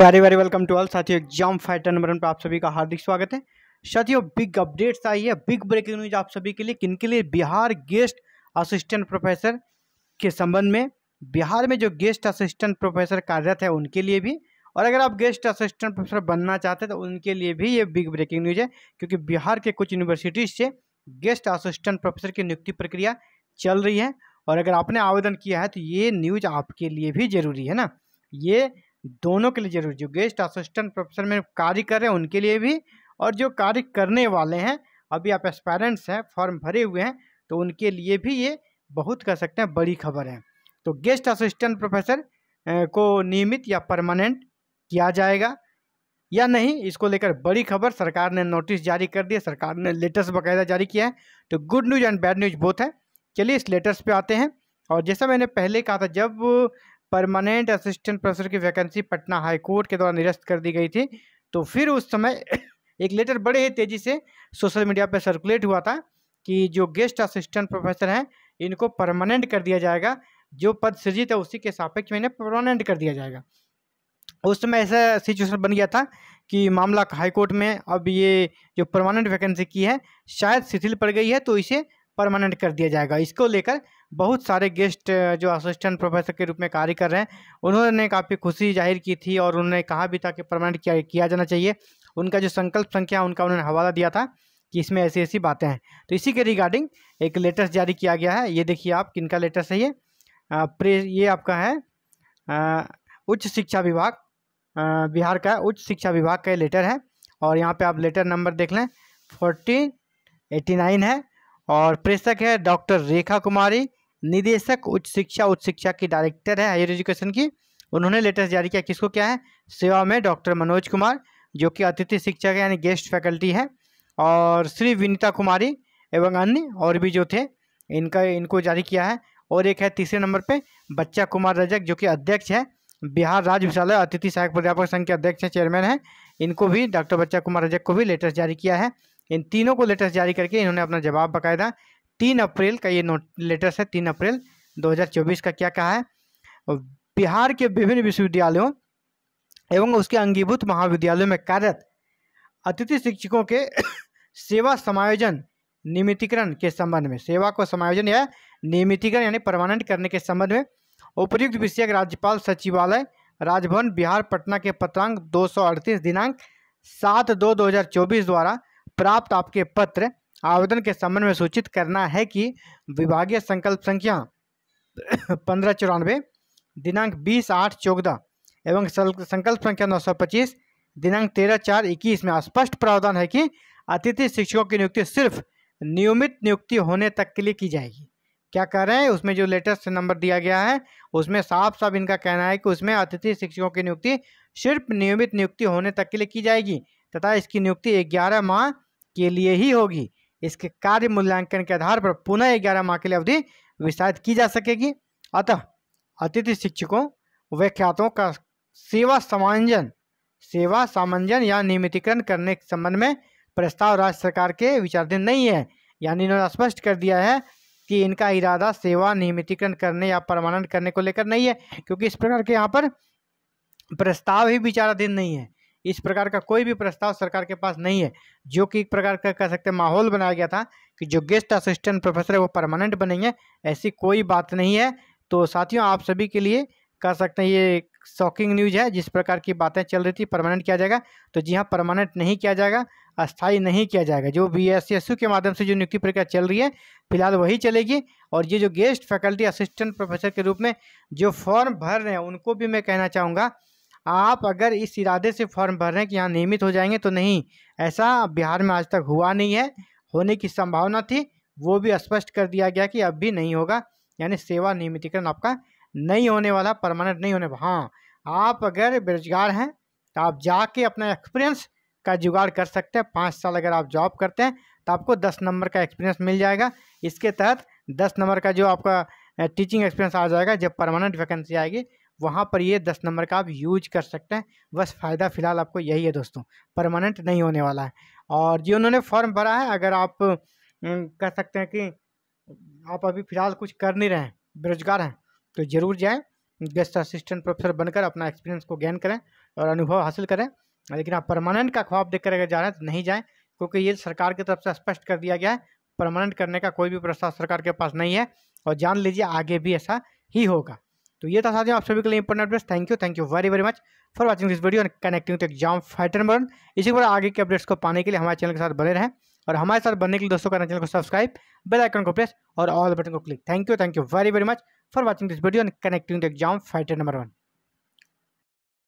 very very welcome to all साथियों exam fighter number one पर आप सभी का हार्दिक स्वागत है साथियों बिग अपडेट्स आई है बिग ब्रेकिंग न्यूज आप सभी के लिए किन के लिए बिहार गेस्ट असिस्टेंट प्रोफेसर के संबंध में बिहार में जो गेस्ट असिस्टेंट प्रोफेसर कार्यरत है उनके लिए भी और अगर आप गेस्ट असिस्टेंट प्रोफेसर बनना चाहते हैं तो उनके लिए भी ये बिग ब्रेकिंग न्यूज है क्योंकि बिहार के कुछ यूनिवर्सिटीज से गेस्ट असिस्टेंट प्रोफेसर की नियुक्ति प्रक्रिया चल रही है और अगर आपने आवेदन किया है तो ये न्यूज आपके लिए भी जरूरी है ना ये दोनों के लिए जरूरी जो गेस्ट असिस्टेंट प्रोफेसर में कार्य कर रहे हैं उनके लिए भी और जो कार्य करने वाले हैं अभी आप एस्पायरेंट्स हैं फॉर्म भरे हुए हैं तो उनके लिए भी ये बहुत कह सकते हैं बड़ी खबर है तो गेस्ट असिस्टेंट प्रोफेसर को नियमित या परमानेंट किया जाएगा या नहीं इसको लेकर बड़ी खबर सरकार ने नोटिस जारी कर दिया सरकार ने लेटर्स बाकायदा जारी किया है तो good news and bad news both है चलिए इस लेटर्स पे आते हैं और जैसा मैंने पहले कहा था जब परमानेंट असिस्टेंट प्रोफेसर की वैकेंसी पटना हाईकोर्ट के द्वारा निरस्त कर दी गई थी तो फिर उस समय एक लेटर बड़े ही तेज़ी से सोशल मीडिया पर सर्कुलेट हुआ था कि जो गेस्ट असिस्टेंट प्रोफेसर हैं इनको परमानेंट कर दिया जाएगा जो पद सृजित है उसी के सापेक्ष में इन्हें परमानेंट कर दिया जाएगा उस समय ऐसा सिचुएशन बन गया था कि मामला हाईकोर्ट में अब ये जो परमानेंट वैकेंसी की है शायद शिथिल पड़ गई है तो इसे परमानेंट कर दिया जाएगा इसको लेकर बहुत सारे गेस्ट जो असिस्टेंट प्रोफेसर के रूप में कार्य कर रहे हैं उन्होंने काफ़ी खुशी जाहिर की थी और उन्होंने कहा भी था कि परमानेंट किया, किया जाना चाहिए उनका जो संकल्प संख्या उनका उन्होंने हवाला दिया था कि इसमें ऐसी ऐसी बातें हैं तो इसी के रिगार्डिंग एक लेटर्स जारी किया गया है ये देखिए आप किन का लेटर्स है ये प्रे ये आपका है उच्च शिक्षा विभाग बिहार का उच्च शिक्षा विभाग का लेटर है और यहाँ पर आप लेटर नंबर देख लें फोर्टीन एटी नाइन है और प्रेषक है डॉक्टर रेखा कुमारी निदेशक उच्च शिक्षा उच्च शिक्षा की डायरेक्टर है हायर एजुकेशन की उन्होंने लेटेस्ट जारी किया किसको क्या है सेवा में डॉक्टर मनोज कुमार जो कि अतिथि शिक्षक यानी गेस्ट फैकल्टी है और श्री विनीता कुमारी एवं अन्य और भी जो थे इनका इनको जारी किया है और एक है तीसरे नंबर पे बच्चा कुमार रजक जो कि अध्यक्ष है बिहार राज्य विद्यालय अतिथि सहायक प्राध्यापक संघ के अध्यक्ष हैं चेयरमैन हैं इनको भी डॉक्टर बच्चा कुमार रजक को भी लेटेस्ट जारी किया है इन तीनों को लेटर्स जारी करके इन्होंने अपना जवाब बकायदा तीन अप्रैल का ये नोट लेटर्स है तीन अप्रैल 2024 का क्या कहा है बिहार के विभिन्न विश्वविद्यालयों एवं उसके अंगीभूत महाविद्यालयों में कार्यरत अतिथि शिक्षकों के सेवा समायोजन नियमितीकरण के संबंध में सेवा को समायोजन या नियमितीकरण यानी परमानेंट करने के संबंध में उपयुक्त विषयक राज्यपाल सचिवालय राजभवन बिहार पटना के पत्रांक दो दिनांक सात दो दो द्वारा प्राप्त आपके पत्र आवेदन के संबंध में सूचित करना है कि विभागीय संकल्प संख्या पंद्रह चौरानवे दिनांक बीस आठ चौदह एवं संकल्प संख्या नौ सौ पच्चीस दिनांक तेरह चार इक्कीस में स्पष्ट प्रावधान है कि अतिथि शिक्षकों की नियुक्ति सिर्फ नियमित नियुक्ति होने तक के लिए की जाएगी क्या कह रहे हैं उसमें जो लेटेस्ट नंबर दिया गया है उसमें साफ साफ इनका कहना है कि उसमें अतिथि शिक्षकों की नियुक्ति सिर्फ नियमित नियुक्ति होने तक के लिए की जाएगी तथा इसकी नियुक्ति ग्यारह माह के लिए ही होगी इसके कार्य मूल्यांकन के आधार पर पुनः ग्यारह माह के लिए अवधि विस्तारित की जा सकेगी अतः अतिथि शिक्षकों व्याख्यातों का सेवा समायोजन सेवा सामंजन या नियमितीकरण करने के संबंध में प्रस्ताव राज्य सरकार के विचाराधीन नहीं है यानी इन्होंने स्पष्ट कर दिया है कि इनका इरादा सेवा नियमितीकरण करने या परमानेंट करने को लेकर नहीं है क्योंकि इस प्रकार के यहाँ पर प्रस्ताव ही विचाराधीन नहीं है इस प्रकार का कोई भी प्रस्ताव सरकार के पास नहीं है जो कि एक प्रकार का कह सकते माहौल बनाया गया था कि जो गेस्ट असिस्टेंट प्रोफेसर है वो परमानेंट बनेंगे ऐसी कोई बात नहीं है तो साथियों आप सभी के लिए कह सकते हैं ये शॉकिंग न्यूज़ है जिस प्रकार की बातें चल रही थी परमानेंट किया जाएगा तो जी हाँ परमानेंट नहीं किया जाएगा अस्थायी नहीं किया जाएगा जो बी एस एस यू के माध्यम से जो नियुक्ति प्रक्रिया चल रही है फिलहाल वही चलेगी और ये जो गेस्ट फैकल्टी असिस्टेंट प्रोफेसर के रूप में जो फॉर्म भर रहे हैं उनको भी मैं कहना चाहूँगा आप अगर इस इरादे से फॉर्म भर रहे हैं कि यहाँ नियमित हो जाएंगे तो नहीं ऐसा बिहार में आज तक हुआ नहीं है होने की संभावना थी वो भी स्पष्ट कर दिया गया कि अब भी नहीं होगा यानी सेवा नियमितीकरण आपका नहीं होने वाला परमानेंट नहीं होने वाला हाँ आप अगर बेरोजगार हैं तो आप जाके अपना एक्सपीरियंस का जुगाड़ कर सकते हैं पाँच साल अगर आप जॉब करते हैं तो आपको दस नंबर का एक्सपीरियंस मिल जाएगा इसके तहत दस नंबर का जो आपका टीचिंग एक्सपीरियंस आ जाएगा जब परमानेंट वैकेंसी आएगी वहाँ पर ये दस नंबर का आप यूज कर सकते हैं बस फ़ायदा फ़िलहाल आपको यही है दोस्तों परमानेंट नहीं होने वाला है और जी उन्होंने फॉर्म भरा है अगर आप कह सकते हैं कि आप अभी फ़िलहाल कुछ कर नहीं रहे हैं बेरोजगार हैं तो ज़रूर जाएँ गेस्ट असिस्टेंट प्रोफेसर बनकर अपना एक्सपीरियंस को गेन करें और अनुभव हासिल करें लेकिन आप परमानेंट का ख्वाब देखकर अगर जा रहे हैं तो नहीं जाएँ क्योंकि ये सरकार की तरफ से स्पष्ट कर दिया गया है परमानेंट करने का कोई भी प्रस्ताव सरकार के पास नहीं है और जान लीजिए आगे भी ऐसा ही होगा तो ये था साथियों आप सभी के लिए important updates thank you thank you very very much for watching this video and connecting to exam fighter number इसी पर आगे के अपडेट्स को पाने के लिए हमारे चैनल के साथ बने रहें और हमारे साथ बनने के लिए दोस्तों करना चैनल को सब्सक्राइब बेल आइकन को प्रेस और ऑल बटन को click thank you thank you very very much for watching this video and connecting to exam fighter number one